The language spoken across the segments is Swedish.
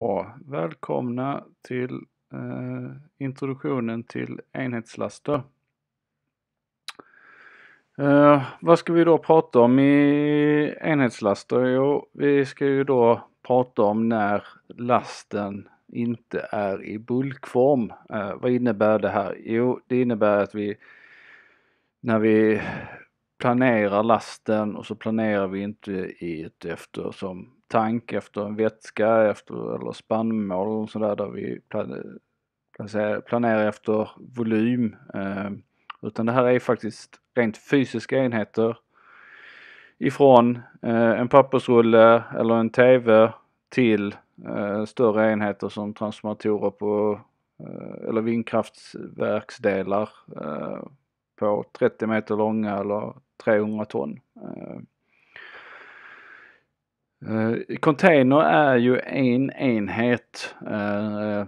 Bra. Välkomna till eh, introduktionen till enhetslaster. Eh, vad ska vi då prata om i enhetslaster? Jo, vi ska ju då prata om när lasten inte är i bulkform. Eh, vad innebär det här? Jo, det innebär att vi när vi planerar lasten och så planerar vi inte i ett eftersom tank efter en vätska efter, eller spannmål och sådär där vi planerar, efter volym. Eh, utan det här är faktiskt rent fysiska enheter ifrån eh, en pappersrulle eller en TV till eh, större enheter som transformatorer på eller vindkraftverksdelar på 30 meter långa eller 300 ton. Eh, container är ju en enhet eh,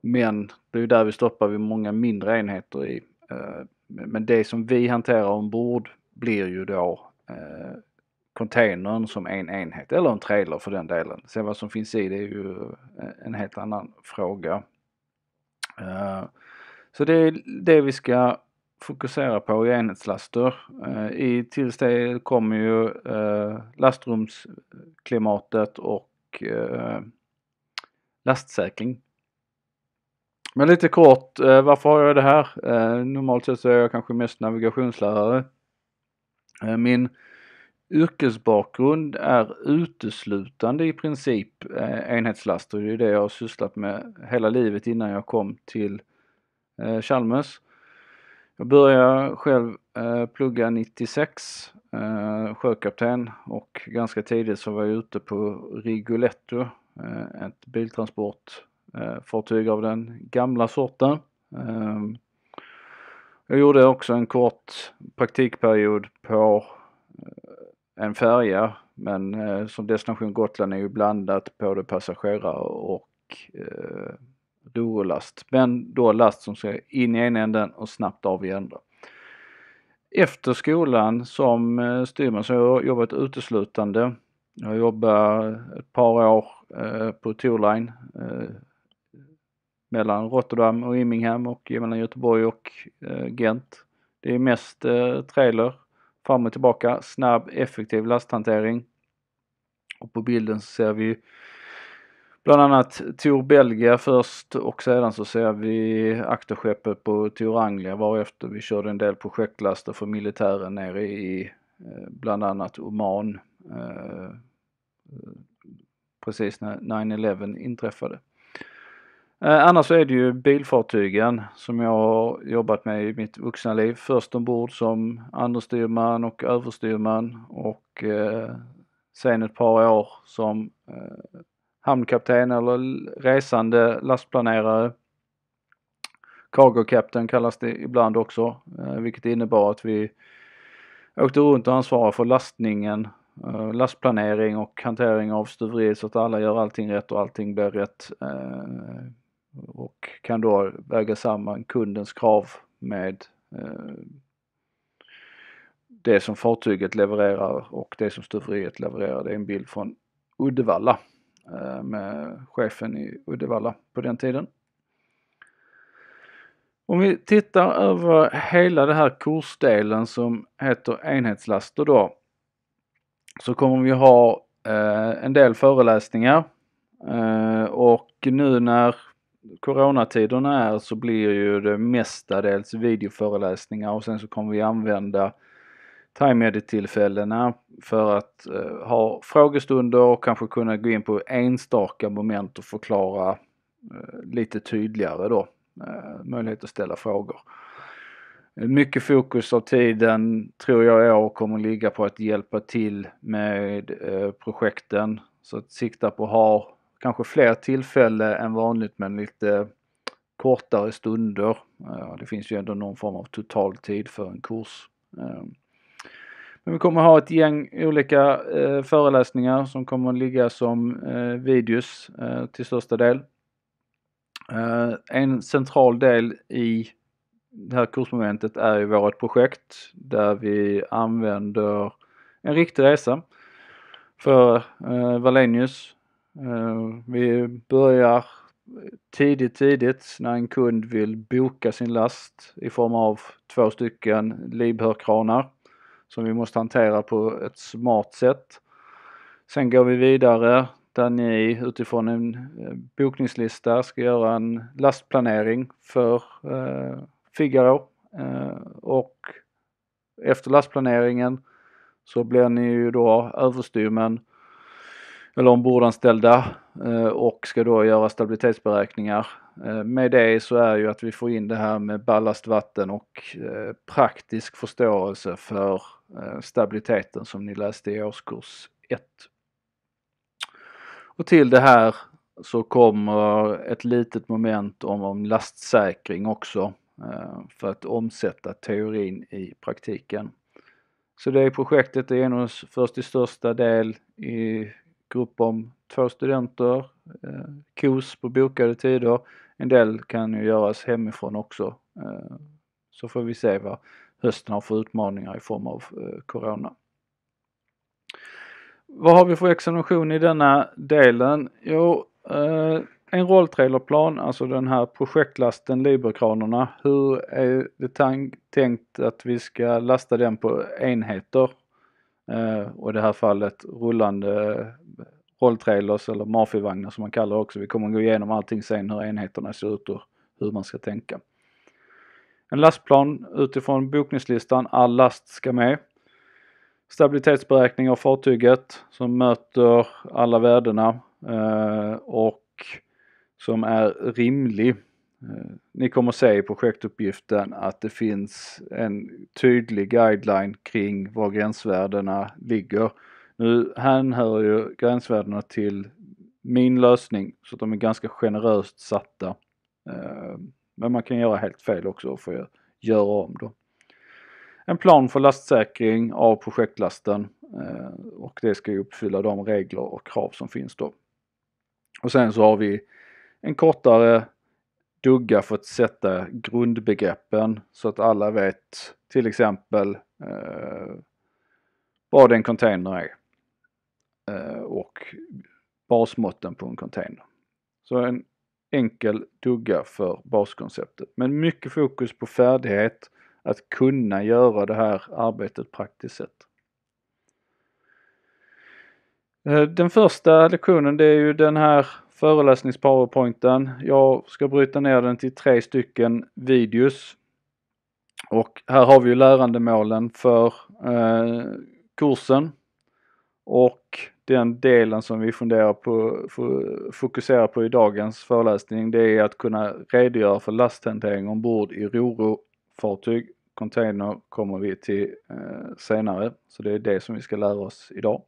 men det är där vi stoppar vi många mindre enheter i. Eh, men det som vi hanterar ombord blir ju då containern som en enhet eller en trailer för den delen. Sen vad som finns i det är ju en helt annan fråga. Så det är det vi ska fokusera på i enhetslaster. Eh, I, tills det kommer ju eh, lastrumsklimatet och eh, lastsäkring. Men lite kort, eh, varför har jag det här? Eh, normalt sett så är jag kanske mest navigationslärare. Eh, min yrkesbakgrund är uteslutande i princip eh, enhetslaster. Det är det jag har sysslat med hela livet innan jag kom till eh, Chalmers. Jag började själv eh, plugga 96, eh, sjökapten och ganska tidigt så var jag ute på Rigoletto, eh, ett biltransportfartyg eh, av den gamla sorten. Ehm, jag gjorde också en kort praktikperiod på eh, en färja men eh, som destination Gotland är ju blandat både passagerare och eh, Durolast. Men då last som ska in i ena änden och snabbt av i andra. Efter skolan som eh, styrman så har jag jobbat uteslutande. Jag har jobbat ett par år eh, på Tourline eh, mellan Rotterdam och Immingham och mellan Göteborg och Gent. Det är mest trailer fram och tillbaka, snabb effektiv lasthantering. Och på bilden så ser vi bland annat Tour Belgia först och sedan så ser vi akterskeppet på Tour Anglia varefter vi körde en del projektlaster för militären nere i eh, bland annat Oman eh, precis när 9-11 inträffade. Eh, annars så är det ju bilfartygen som jag har jobbat med i mitt vuxna liv. Först ombord som understyrman och överstyrman och sen ett par år som hamnkapten eller resande lastplanerare. Cargo Captain kallas det ibland också, eh, vilket innebar att vi åkte runt och ansvarade för lastningen, eh, lastplanering och hantering av stuveriet så att alla gör allting rätt och allting blir rätt eh, och kan då väga samman kundens krav med det som fartyget levererar och det som stuveriet levererar. Det är en bild från Uddevalla. Eh, med chefen i Uddevalla på den tiden. Om vi tittar över hela den här kursdelen som heter enhetslaster då så kommer vi ha eh, en del föreläsningar eh, och nu när coronatiderna är så blir ju det mestadels videoföreläsningar och sen så kommer vi använda TimeEdit-tillfällena för att eh, ha frågestunder och kanske kunna gå in på enstaka moment och förklara eh, lite tydligare då. Eh, möjlighet att ställa frågor. Mycket fokus av tiden tror jag i år kommer ligga på att hjälpa till med eh, projekten. Så att sikta på att ha kanske fler tillfällen än vanligt men lite kortare stunder. Eh, det finns ju ändå någon form av totaltid för en kurs. Ehm, men vi kommer ha ett gäng olika eh, föreläsningar som kommer ligga som eh, videos eh, till största del. Eh, en central del i det här kursmomentet är ju vårt projekt där vi använder en riktig resa för eh, Valenius. Eh, vi börjar tidigt, tidigt när en kund vill boka sin last i form av två stycken Liebherr-kranar som vi måste hantera på ett smart sätt. Sen går vi vidare där ni utifrån en eh, bokningslista ska göra en lastplanering för eh, Figaro eh, och efter lastplaneringen så blir ni ju då överstyrmen eller ombordanställda eh, och ska då göra stabilitetsberäkningar. Eh, med det så är ju att vi får in det här med ballastvatten och eh, praktisk förståelse för stabiliteten som ni läste i årskurs 1. Och till det här så kommer ett litet moment om, om lastsäkring också för att omsätta teorin i praktiken. Så det projektet genomförs till största del i grupp om två studenter, eh, KOS på bokade tider. En del kan ju göras hemifrån också. Eh, så får vi se vad hösten har för utmaningar i form av eh, corona. Vad har vi för examination i denna delen? Jo, en rolltrailerplan, alltså den här projektlasten Liberkranorna. Hur är det tänkt att vi ska lasta den på enheter? Eh, och i det här fallet rullande eh, rolltrailers eller Murphy-vagnar som man kallar det också. Vi kommer gå igenom allting sen hur enheterna ser ut och hur man ska tänka. En lastplan utifrån bokningslistan, all last ska med. Stabilitetsberäkning av fartyget som möter alla värdena eh, och som är rimlig Eh, ni kommer se i projektuppgiften att det finns en tydlig guideline kring var gränsvärdena ligger. Nu hänhör ju gränsvärdena till min lösning så att de är ganska generöst satta. Eh, men man kan göra helt fel också och få göra om dem. En plan för lastsäkring av projektlasten eh, och det ska ju uppfylla de regler och krav som finns då. Och sen så har vi en kortare Dugga för att sätta grundbegreppen så att alla vet till exempel eh, vad en container är eh, och basmåtten på en container. Så en enkel dugga för baskonceptet. Men mycket fokus på färdighet, att kunna göra det här arbetet praktiskt sett. Eh, den första lektionen det är ju den här föreläsnings-powerpointen. Jag ska bryta ner den till tre stycken videos. Och här har vi ju lärandemålen för eh, kursen och den delen som vi funderar på, fokuserar på i dagens föreläsning det är att kunna redogöra för lasthantering ombord i RoRo-fartyg. Container kommer vi till eh, senare, så det är det som vi ska lära oss idag.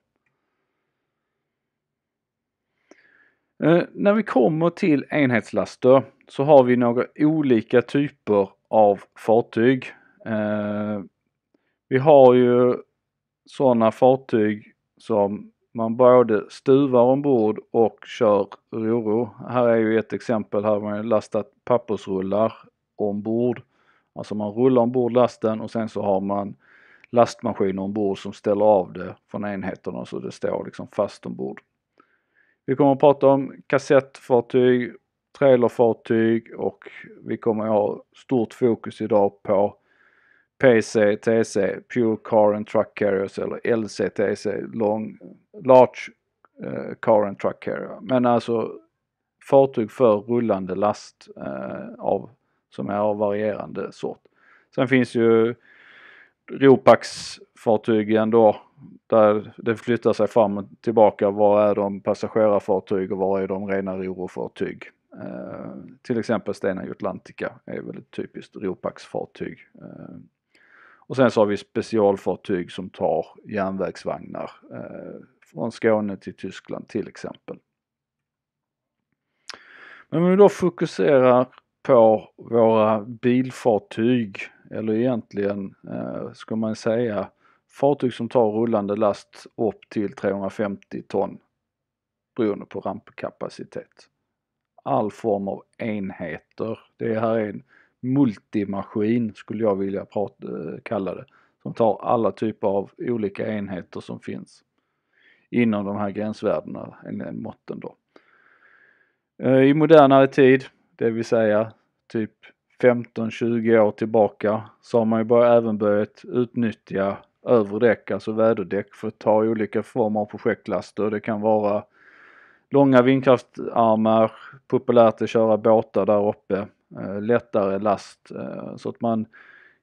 Eh, när vi kommer till enhetslaster så har vi några olika typer av fartyg. Eh, vi har ju sådana fartyg som man både stuvar ombord och kör roro. Här är ju ett exempel, här har man lastat pappersrullar ombord. Alltså man rullar ombord lasten och sen så har man lastmaskiner ombord som ställer av det från enheterna så det står liksom fast ombord. Vi kommer att prata om kassettfartyg, trailerfartyg och vi kommer att ha stort fokus idag på PC, TC, Pure Car and Truck Carriers eller LCTC, long, Large eh, Car and Truck Carrier. Men alltså fartyg för rullande last eh, av, som är av varierande sort. Sen finns ju Ropax-fartygen då där det flyttar sig fram och tillbaka. Var är de passagerarfartyg och var är de rena rorofartyg? Eh, till exempel Stena Jutlantica är väl ett typiskt ropaxfartyg. Eh, och sen så har vi specialfartyg som tar järnvägsvagnar eh, från Skåne till Tyskland till exempel. Men om vi då fokuserar på våra bilfartyg eller egentligen eh, ska man säga fartyg som tar rullande last upp till 350 ton beroende på rampkapacitet. All form av enheter. Det här är en multimaskin skulle jag vilja prata, eh, kalla det. Som tar alla typer av olika enheter som finns inom de här gränsvärdena, måtten då. Eh, I modernare tid, det vill säga typ 15-20 år tillbaka, så har man ju även börjat utnyttja överdäck, alltså väderdäck, för att ta olika former av projektlaster. Det kan vara långa vindkraftarmar, populärt att köra båtar där uppe, eh, lättare last eh, så att man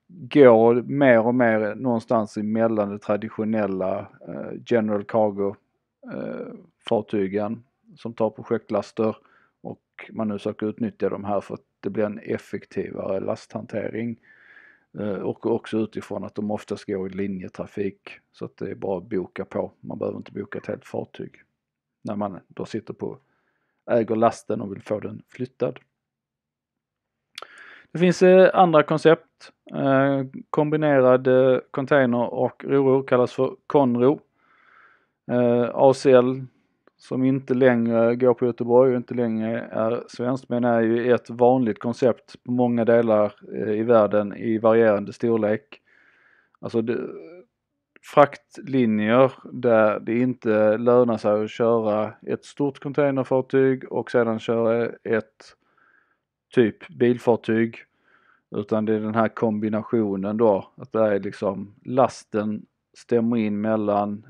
går mer och mer någonstans emellan det traditionella eh, general cargo fartygen som tar projektlaster och man nu söker utnyttja de här för att det blir en effektivare lasthantering. Eh, och också utifrån att de oftast går i linjetrafik så att det är bara att boka på. Man behöver inte boka ett helt fartyg. När man då sitter på, äger lasten och vill få den flyttad. Det finns eh, andra koncept. Eh, kombinerad container och ro-ro kallas för konro. ACL som inte längre går på Göteborg och inte längre är svenskt men är ju ett vanligt koncept på många delar eh, i världen i varierande storlek. Alltså det, fraktlinjer där det inte lönar sig att köra ett stort containerfartyg och sedan köra ett typ bilfartyg. Utan det är den här kombinationen då, att det är liksom lasten stämmer in mellan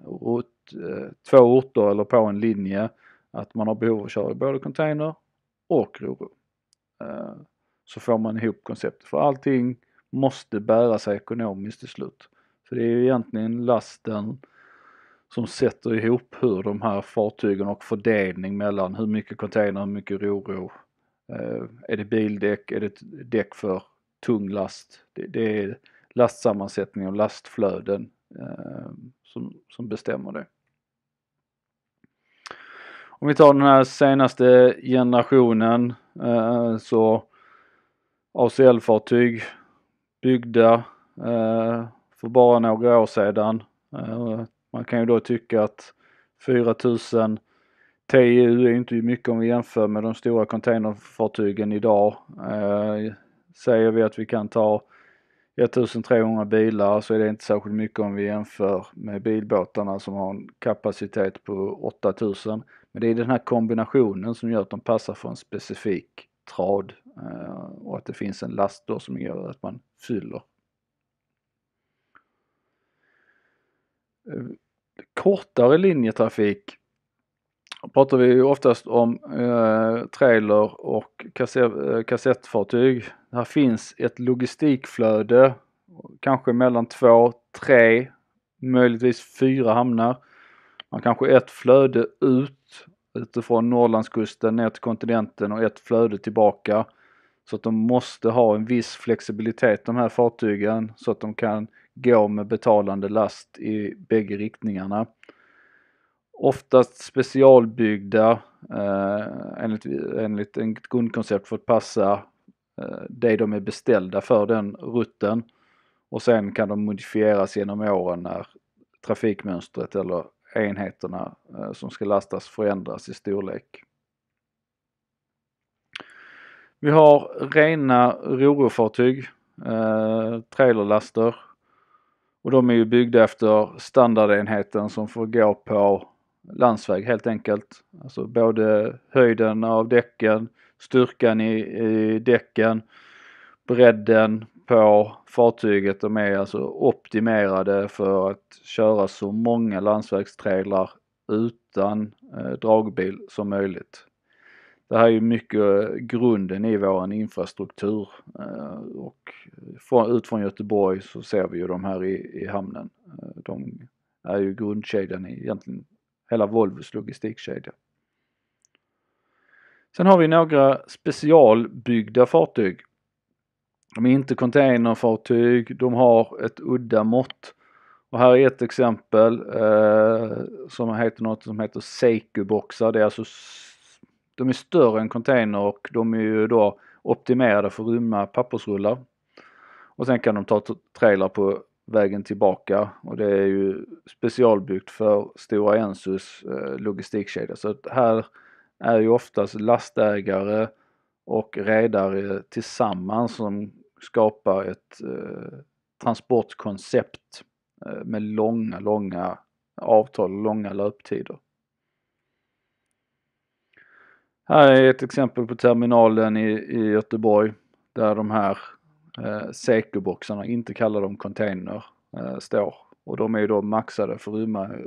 Eh, två orter eller på en linje att man har behov av att köra både container och roro. Eh, så får man ihop konceptet för allting måste bära sig ekonomiskt till slut. För det är ju egentligen lasten som sätter ihop hur de här fartygen och fördelning mellan hur mycket container, hur mycket roro. Eh, är det bildäck, är det däck för tung last? Det är lastsammansättning och lastflöden som bestämmer det. Om vi tar den här senaste generationen eh, så ACL-fartyg byggda eh, för bara några år sedan. Eh, man kan ju då tycka att 4000 Tu är inte mycket om vi jämför med de stora containerfartygen idag. Eh, säger vi att vi kan ta 1300 bilar så är det inte särskilt mycket om vi jämför med bilbåtarna som har en kapacitet på 8000. Men det är den här kombinationen som gör att de passar för en specifik trad eh, och att det finns en last då som gör att man fyller. Eh, kortare linjetrafik pratar vi ju oftast om eh, trailer och eh, kassettfartyg. Här finns ett logistikflöde, kanske mellan två, tre, möjligtvis fyra hamnar. Man kanske ett flöde ut utifrån Norrlandskusten ner till kontinenten och ett flöde tillbaka. Så att de måste ha en viss flexibilitet de här fartygen så att de kan gå med betalande last i bägge riktningarna. Oftast specialbyggda eh, enligt, enligt ett grundkoncept för att passa eh, det de är beställda för den rutten. Och sen kan de modifieras genom åren när trafikmönstret eller enheterna eh, som ska lastas förändras i storlek. Vi har rena rorofartyg, eh, trailerlaster och de är ju byggda efter standardenheten som får gå på landsväg helt enkelt. Alltså både höjden av däcken, styrkan i, i däcken, bredden på fartyget. De är alltså optimerade för att köra så många landsvägsträglar utan eh, dragbil som möjligt. Det här är ju mycket grunden i vår infrastruktur eh, och ut från Göteborg så ser vi ju de här i, i hamnen. Eh, de är ju grundkedjan i egentligen hela Volvos logistikkedja. Sen har vi några specialbyggda fartyg de är inte containerfartyg, de har ett udda mått. Och här är ett exempel eh, som heter något som heter Seiku-boxar. Det är alltså, de är större än container och de är ju då optimerade för att rymma pappersrullar. Och sen kan de ta trailer på vägen tillbaka och det är ju specialbyggt för Stora Ensus eh, logistikkedja. Så här är ju oftast lastägare och redare tillsammans som skapa ett eh, transportkoncept eh, med långa, långa avtal och långa löptider. Här är ett exempel på terminalen i, i Göteborg där de här eh, säkerboxarna, inte kallar dem container, eh, står. Och de är då maxade för att rymma eh,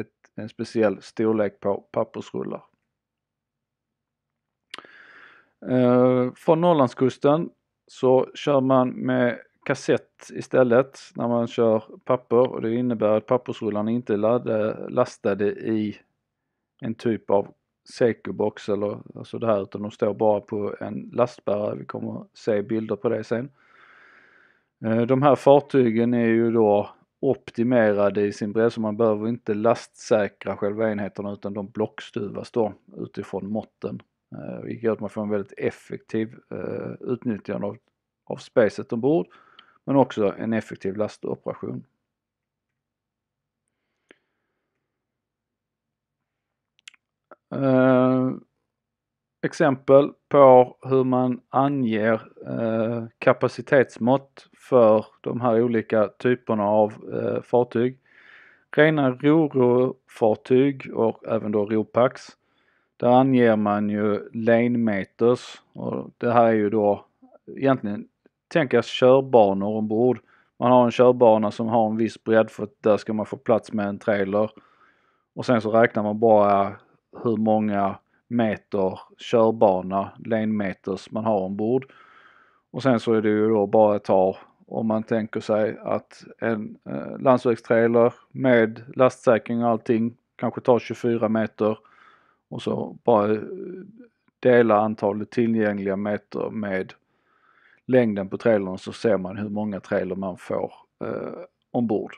ett, en speciell storlek på pappersrullar. Eh, från Norrlandskusten så kör man med kassett istället när man kör papper och det innebär att pappersrullarna inte är lastade i en typ av Secobox eller alltså det här utan de står bara på en lastbärare. Vi kommer se bilder på det sen. Eh, de här fartygen är ju då optimerade i sin bredd så man behöver inte lastsäkra själva enheterna utan de blockstuvas då utifrån måtten. Eh, vilket gör att man får en väldigt effektiv eh, utnyttjande av, av spacet ombord men också en effektiv lastoperation. Eh, exempel på hur man anger eh, kapacitetsmått för de här olika typerna av eh, fartyg. Rena roro-fartyg och även då ropax där anger man ju lanemeters och det här är ju då egentligen tänkas körbanor ombord. Man har en körbana som har en viss bredd för att där ska man få plats med en trailer. Och sen så räknar man bara hur många meter körbana, lanemeters, man har ombord. Och sen så är det ju då bara att ta om man tänker sig att en eh, landsvägstrailer med lastsäkring och allting kanske tar 24 meter och så bara eh, dela antalet tillgängliga meter med längden på trailern så ser man hur många trailer man får eh, ombord.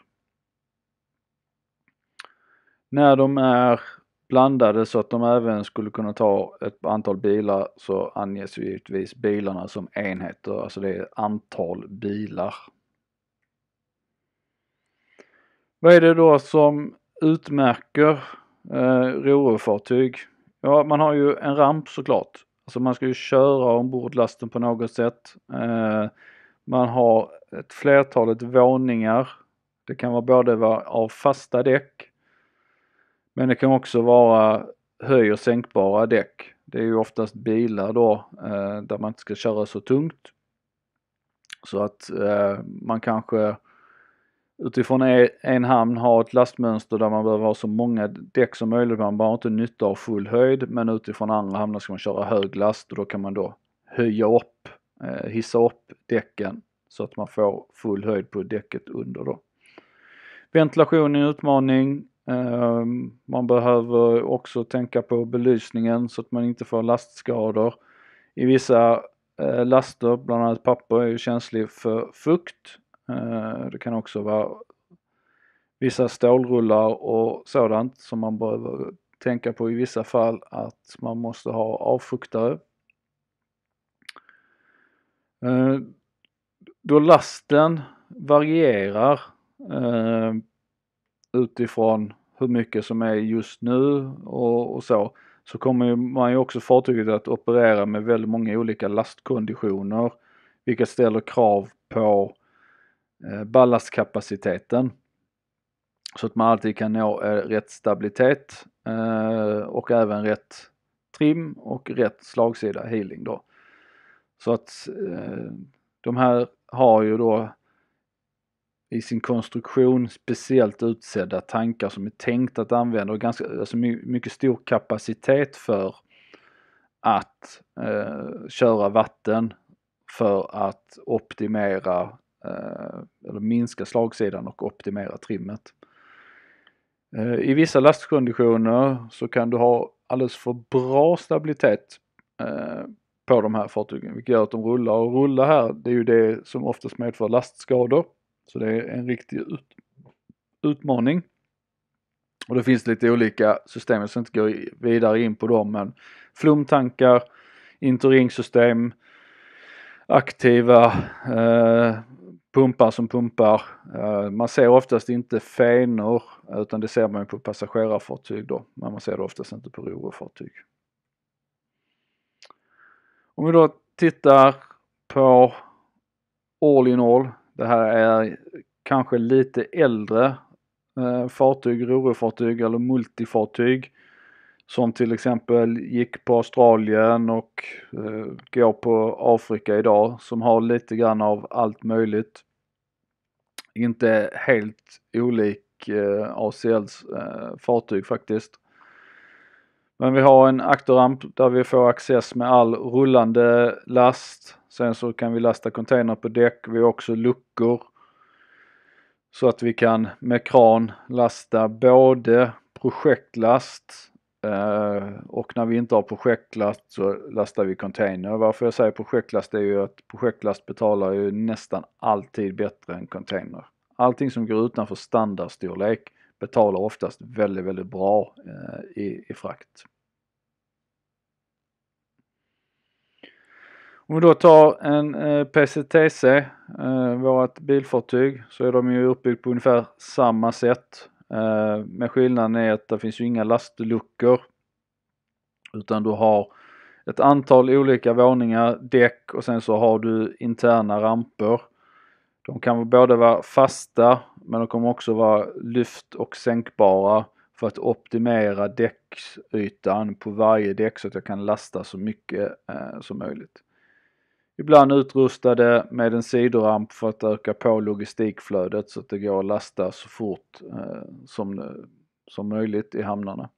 När de är blandade så att de även skulle kunna ta ett antal bilar så anges givetvis bilarna som enheter, alltså det är antal bilar. Vad är det då som utmärker eh, rorofartyg. Ja, man har ju en ramp såklart. Alltså man ska ju köra ombord lasten på något sätt. Eh, man har ett flertalet våningar. Det kan vara både av fasta däck men det kan också vara höj och sänkbara däck. Det är ju oftast bilar då eh, där man inte ska köra så tungt. Så att eh, man kanske utifrån e, en hamn ha ett lastmönster där man behöver ha så många däck som möjligt. Man behöver inte nytta av full höjd men utifrån andra hamnar ska man köra hög last och då kan man då höja upp, eh, hissa upp däcken så att man får full höjd på däcket under då. Ventilation är en utmaning. Ehm, man behöver också tänka på belysningen så att man inte får lastskador. I vissa eh, laster, bland annat papper, är ju känslig för fukt Eh, det kan också vara vissa stålrullar och sådant som man behöver tänka på i vissa fall att man måste ha avfuktare. Eh, då lasten varierar eh, utifrån hur mycket som är just nu och, så, så kommer man ju också fartyget att operera med väldigt många olika lastkonditioner vilket ställer krav på Eh, ballastkapaciteten. Så att man alltid kan nå eh, rätt stabilitet eh, och även rätt trim och rätt slagsida healing då. Så att de här har ju då i sin konstruktion speciellt utsedda tankar som är tänkt att använda och ganska, alltså mycket stor kapacitet för att eh, köra vatten för att optimera Eh, eller minska slagsidan och optimera trimmet. Eh, I vissa lastkonditioner så kan du ha alldeles för bra stabilitet eh, på de här fartygen vilket gör att de rullar och rullar här det är ju det som oftast medför lastskador. Så det är en riktig ut utmaning. Och det finns lite olika system, jag ska inte gå vidare in på dem men flumtankar, interringsystem, aktiva eh, pumpar som pumpar. Eh, man ser oftast inte fenor utan det ser man på passagerarfartyg då, men man ser det oftast inte på rorofartyg. Om vi då tittar på all in all. Det här är kanske lite äldre eh, fartyg, rorofartyg eller multifartyg som till exempel gick på Australien och eh, går på Afrika idag som har lite grann av allt möjligt. Inte helt olik eh, ACLs eh, fartyg faktiskt. Men vi har en aktorramp där vi får access med all rullande last. Sen så kan vi lasta container på däck. Vi har också luckor så att vi kan med kran lasta både projektlast Eh, och när vi inte har projektlast så lastar vi container. Varför jag säger projektlast är ju att projektlast betalar ju nästan alltid bättre än container. Allting som går utanför standardstorlek betalar oftast väldigt, väldigt bra eh, i, i frakt. Om vi då tar en eh, PCTC, vårt bilfartyg, så är de ju uppbyggda på ungefär samma sätt. Eh, men skillnaden är att det finns ju inga lastluckor utan du har ett antal olika våningar, däck och sen så har du interna ramper. De kan både vara fasta men de kommer också vara lyft och sänkbara för att optimera däcksytan på varje däck så att jag kan lasta så mycket eh, som möjligt. Ibland utrustade med en sidoramp för att öka på logistikflödet så att det går att lasta så fort eh, som, som möjligt i hamnarna.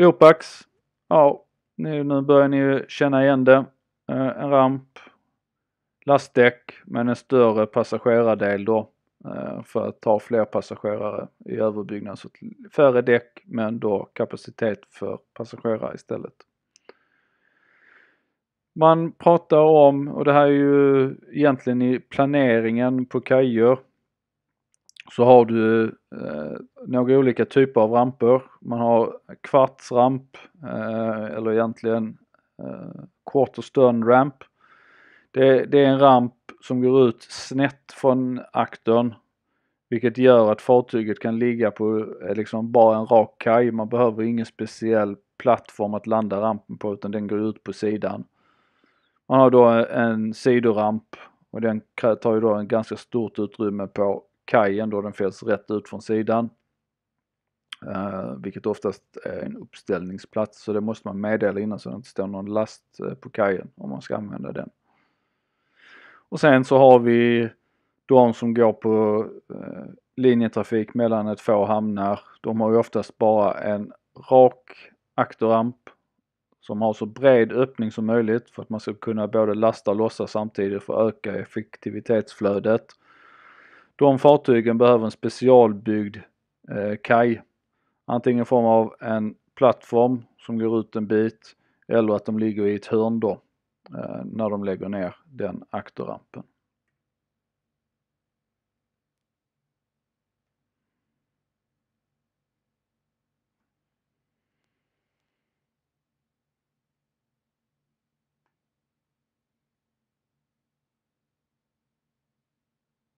Ropax, ja nu börjar ni känna igen det. Eh, en ramp, lastdäck men en större passagerardel då eh, för att ta fler passagerare i överbyggnad. Så färre däck men då kapacitet för passagerare istället. Man pratar om, och det här är ju egentligen i planeringen på kajer, så har du eh, några olika typer av ramper. Man har kvartsramp eh, eller egentligen eh, quarter ramp. Det, det, är en ramp som går ut snett från aktern vilket gör att fartyget kan ligga på eh, liksom bara en rak kaj. Man behöver ingen speciell plattform att landa rampen på utan den går ut på sidan. Man har då en sidoramp och den tar ju då en ganska stort utrymme på kajen då den fälls rätt ut från sidan. Uh, vilket oftast är en uppställningsplats så det måste man meddela innan så det inte står någon last eh, på kajen om man ska använda den. Och sen så har vi de som går på uh, linjetrafik mellan ett få hamnar. De har ju oftast bara en rak akterramp som har så bred öppning som möjligt för att man ska kunna både lasta och lossa samtidigt för att öka effektivitetsflödet. De fartygen behöver en specialbyggd eh, kaj. Antingen i form av en plattform som går ut en bit eller att de ligger i ett hörn då eh, när de lägger ner den aktorrampen.